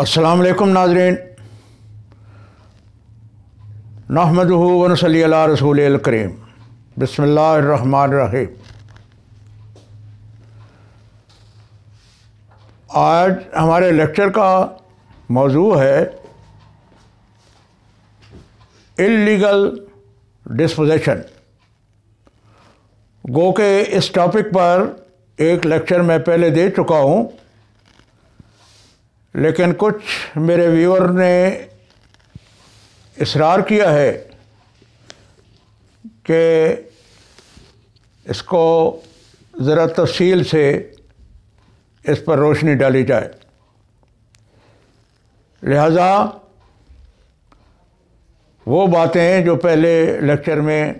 असलकम नाजरीन नहमद वनसली रसूल करीम बसमीम आज हमारे लेक्चर का मौजू है इलीगल डिस्पोजिशन गो के इस टॉपिक पर एक लेक्चर मैं पहले दे चुका हूँ लेकिन कुछ मेरे व्यूअर ने इसरार किया है कि इसको ज़रा तफसील से इस पर रोशनी डाली जाए लिहाजा वो बातें जो पहले लेक्चर में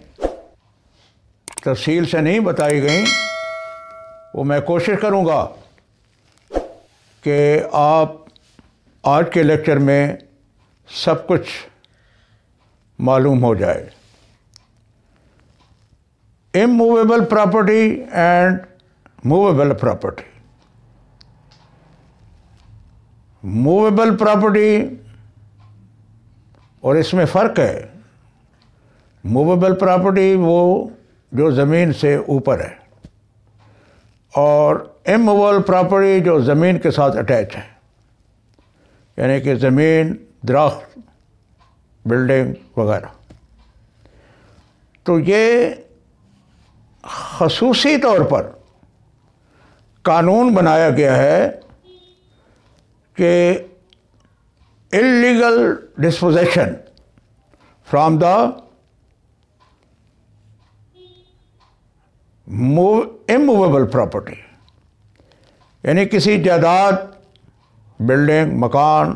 तफसील से नहीं बताई गई वो मैं कोशिश करूँगा कि आप आज के लेक्चर में सब कुछ मालूम हो जाए immovable property and movable property movable property और इसमें फ़र्क है मूवेबल प्रॉपर्टी वो जो ज़मीन से ऊपर है और इमूवेबल प्रॉपर्टी जो ज़मीन के साथ अटैच है यानी कि ज़मीन दरख्त बिल्डिंग वगैरह तो ये खसूसी तौर पर कानून बनाया गया है कि illegal dispossession from the immovable property यानी किसी जायदाद बिल्डिंग मकान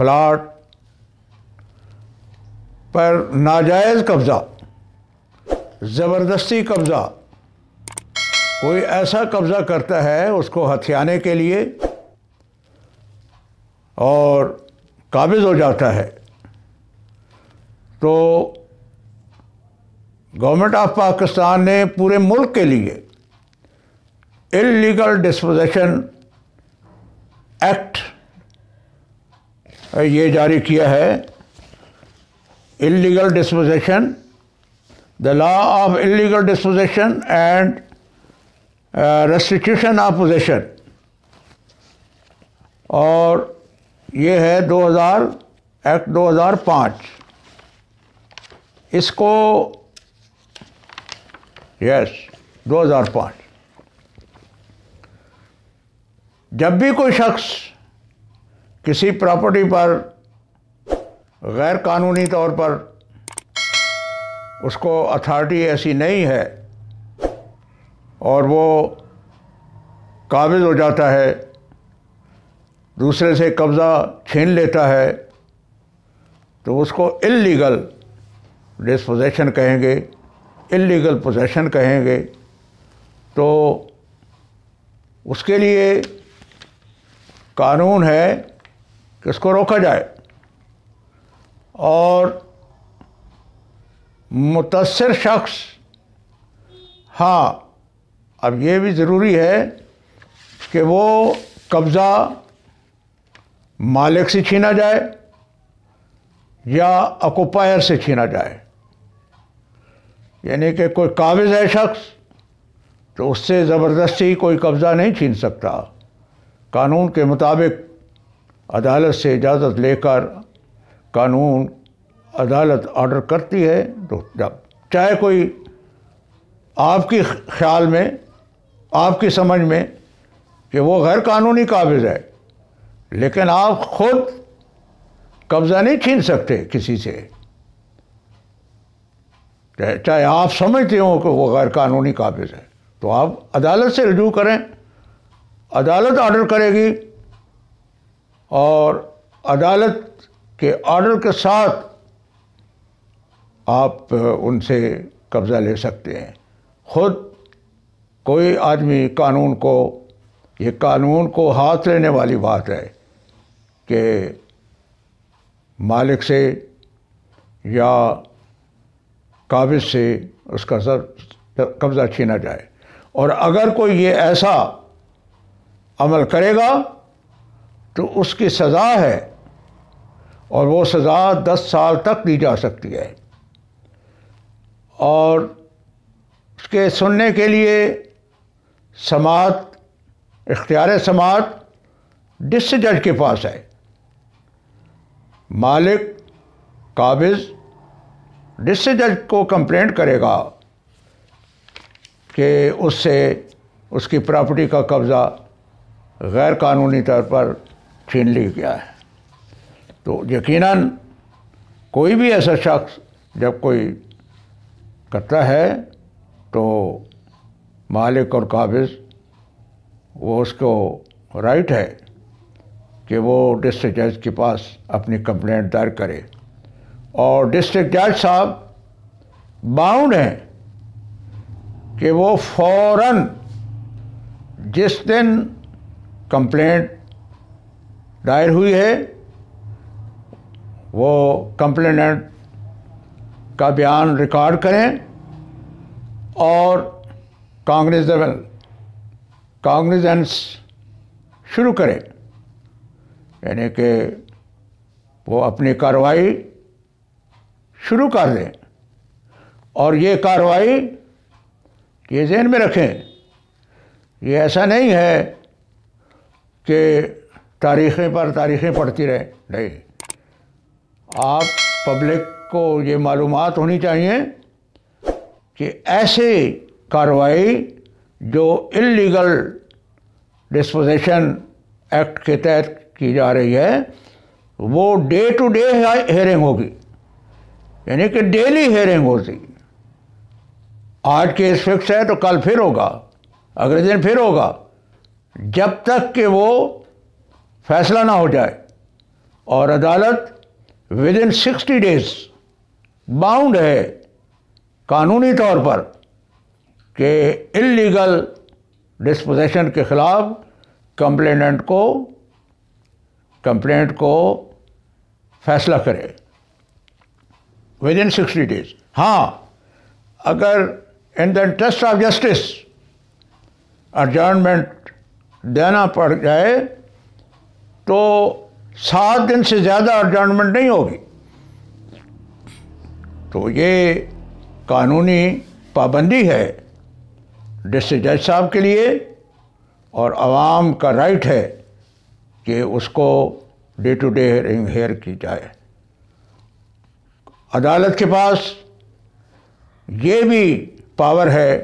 प्लाट पर नाजायज़ कब्ज़ा ज़बरदस्ती कब्ज़ा कोई ऐसा कब्ज़ा करता है उसको हथियाने के लिए और काबिज हो जाता है तो गवर्नमेंट ऑफ पाकिस्तान ने पूरे मुल्क के लिए इलीगल डिस्पोजिशन एक्ट ये जारी किया है illegal dispossession the law of illegal dispossession and restitution of possession और ये है 2000 एक्ट 2005 इसको यस yes, 2005 जब भी कोई शख्स किसी प्रॉपर्टी पर गैर कानूनी तौर पर उसको अथॉरिटी ऐसी नहीं है और वो काबिज हो जाता है दूसरे से कब्ज़ा छीन लेता है तो उसको इलीगल डिस्पोजेशन कहेंगे इलीगल पोजेशन कहेंगे तो उसके लिए कानून है कि उसको रोका जाए और मुतासर शख्स हाँ अब ये भी ज़रूरी है कि वो कब्ज़ा मालिक से छीना जाए या अकोपायर से छीना जाए यानी कि कोई काबिज है शख्स तो उससे ज़बरदस्ती कोई कब्ज़ा नहीं छीन सकता कानून के मुताबिक अदालत से इजाज़त लेकर कानून अदालत ऑर्डर करती है तो जब चाहे कोई आपकी ख्याल में आपकी समझ में कि वो गैर कानूनी काबिज है लेकिन आप खुद कब्ज़ा नहीं छीन सकते किसी से चाहे आप समझते हो कि वो गैर कानूनी काबिज है तो आप अदालत से रजू करें अदालत ऑर्डर करेगी और अदालत के ऑर्डर के साथ आप उनसे कब्ज़ा ले सकते हैं खुद कोई आदमी कानून को ये कानून को हाथ लेने वाली बात है कि मालिक से या काबिज से उसका सर कब्ज़ा छीना जाए और अगर कोई ये ऐसा अमल करेगा तो उसकी सज़ा है और वो सज़ा दस साल तक दी जा सकती है और उसके सुनने के लिए समात इख्तियार समात डिस जज के पास है मालिक काबिज डिस जज को कंप्लेंट करेगा कि उससे उसकी प्रॉपर्टी का कब्ज़ा गैर कानूनी तौर पर छीन ली गया है तो यकीनन कोई भी ऐसा शख्स जब कोई करता है तो मालिक और काबिज वो उसको राइट है कि वो डिस्ट्रिक्ट जज के पास अपनी कंप्लेंट दायर करे और डिस्ट्रिक्ट जज साहब बाउंड हैं कि वो फौरन जिस दिन कंप्लेंट दायर हुई है वो कंप्लेनेंट का बयान रिकॉर्ड करें और कांग्रेसबल कांग्रेजेंस शुरू करें यानी कि वो अपनी कार्रवाई शुरू कर दें और ये कार्रवाई ये जहन में रखें ये ऐसा नहीं है कि तारीखें पर तारीखें पढ़ती रहें नहीं आप पब्लिक को ये मालूम होनी चाहिए कि ऐसी कार्रवाई जो इलीगल डिस्पोजिशन एक्ट के तहत की जा रही है वो डे टू डे हेयरिंग होगी यानी कि डेली हेयरिंग होती आज केस फिक्स है तो कल फिर होगा अगले दिन फिर होगा जब तक कि वो फैसला ना हो जाए और अदालत within sixty days bound है कानूनी तौर पर कि इलीगल डिस्पोजेशन के ख़िलाफ़ कंप्लेनेंट को कंप्लेंट को फैसला करे विद इन सिक्सटी डेज हाँ अगर in the interest of justice adjournment देना पड़ जाए तो सात दिन से ज़्यादा अडजमेंट नहीं होगी तो ये कानूनी पाबंदी है डिस्ट्रिक जज साहब के लिए और आवाम का राइट है कि उसको day to day hearing hear की जाए अदालत के पास ये भी पावर है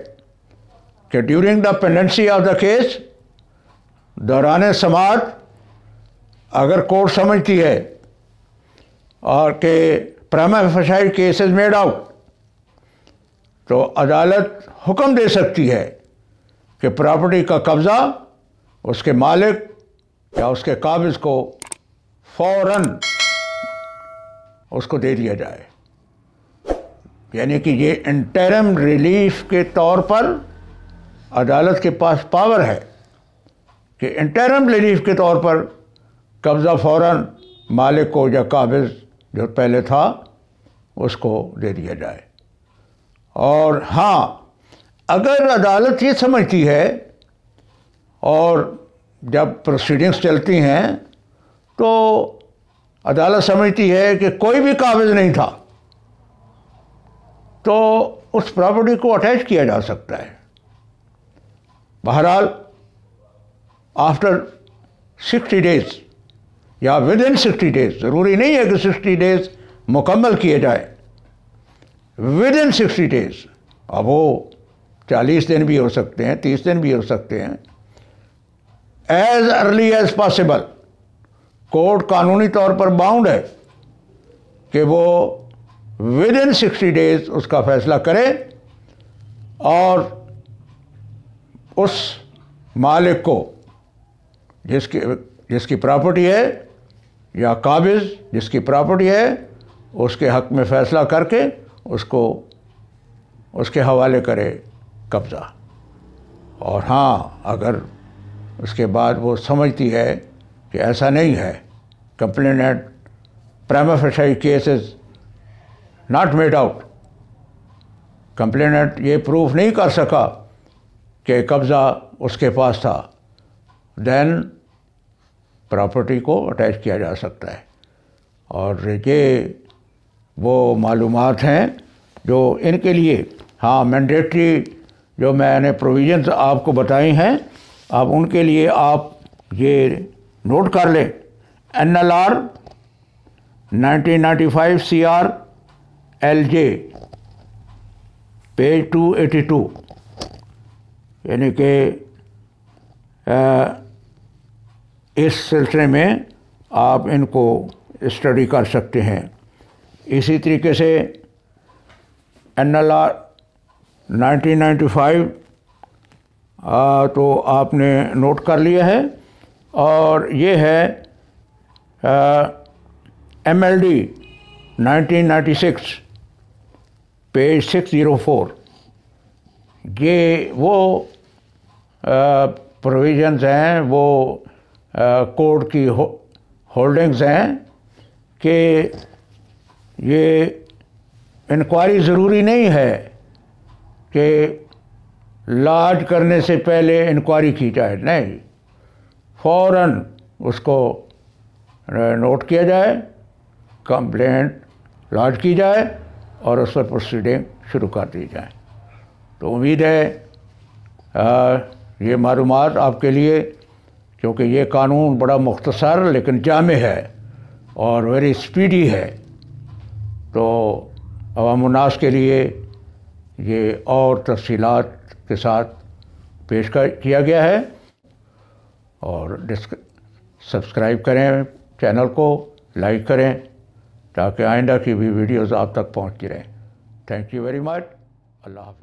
कि during the pendency of the case दौरान समाज अगर कोर्ट समझती है और के प्रामा फसाइड मेड आउट तो अदालत हुक्म दे सकती है कि प्रॉपर्टी का कब्ज़ा उसके मालिक या उसके काबिज को फौरन उसको दे दिया जाए यानी कि ये इंटरम रिलीफ के तौर पर अदालत के पास पावर है कि इंटरम रिलीफ के तौर पर कब्ज़ा फ़ौर मालिक को या काबिज जो पहले था उसको दे दिया जाए और हाँ अगर अदालत ये समझती है और जब प्रोसीडिंग्स चलती हैं तो अदालत समझती है कि कोई भी काबिज नहीं था तो उस प्रॉपर्टी को अटैच किया जा सकता है बहरहाल आफ्टर सिक्सटी डेज़ या विद इन सिक्सटी डेज़ ज़रूरी नहीं है कि सिक्सटी डेज़ मुकम्मल किए जाए विद इन सिक्सटी डेज़ अब वो चालीस दिन भी हो सकते हैं तीस दिन भी हो सकते हैं as early as possible court कानूनी तौर पर बाउंड है कि वो विद इन सिक्सटी डेज़ उसका फैसला करे और उस मालिक को जिसकी जिसकी प्रॉपर्टी है या काबिज जिसकी प्रॉपर्टी है उसके हक में फ़ैसला करके उसको उसके हवाले करे कब्ज़ा और हाँ अगर उसके बाद वो समझती है कि ऐसा नहीं है complain at facie case is not made out complainant ये प्रूफ नहीं कर सका कि कब्ज़ा उसके पास था देन प्रॉपर्टी को अटैच किया जा सकता है और ये वो मालूम हैं जो इनके लिए हाँ मैंडेटरी जो मैंने प्रोविजन आपको बताई हैं अब उनके लिए आप ये नोट कर लें N L R nineteen ninety five C R L J page two eighty two यानी कि इस सिलसिले में आप इनको स्टडी कर सकते हैं इसी तरीके से एन एल आर तो आपने नोट कर लिया है और ये है M L D six page six zero four ये वो प्रोविजंस हैं वो कोर्ट की हो, होल्डिंग्स हैं कि ये इंक्वायरी ज़रूरी नहीं है कि लाज करने से पहले इंक्वायरी की जाए नहीं फ़ौर उसको नोट किया जाए कंप्लेंट लॉन्च की जाए और उस पर प्रोसीडिंग शुरू कर दी जाए तो उम्मीद है आ, ये मालूम आपके लिए क्योंकि ये कानून बड़ा मुख्तसर लेकिन जाम है और वेरी स्पीडी है तो अवामनास के लिए ये और तफसीत के साथ पेश कर किया गया है और सब्सक्राइब करें चैनल को लाइक करें ताकि आइंदा की भी वीडियोज़ आप तक पहुँचती रहें thank you very much Allah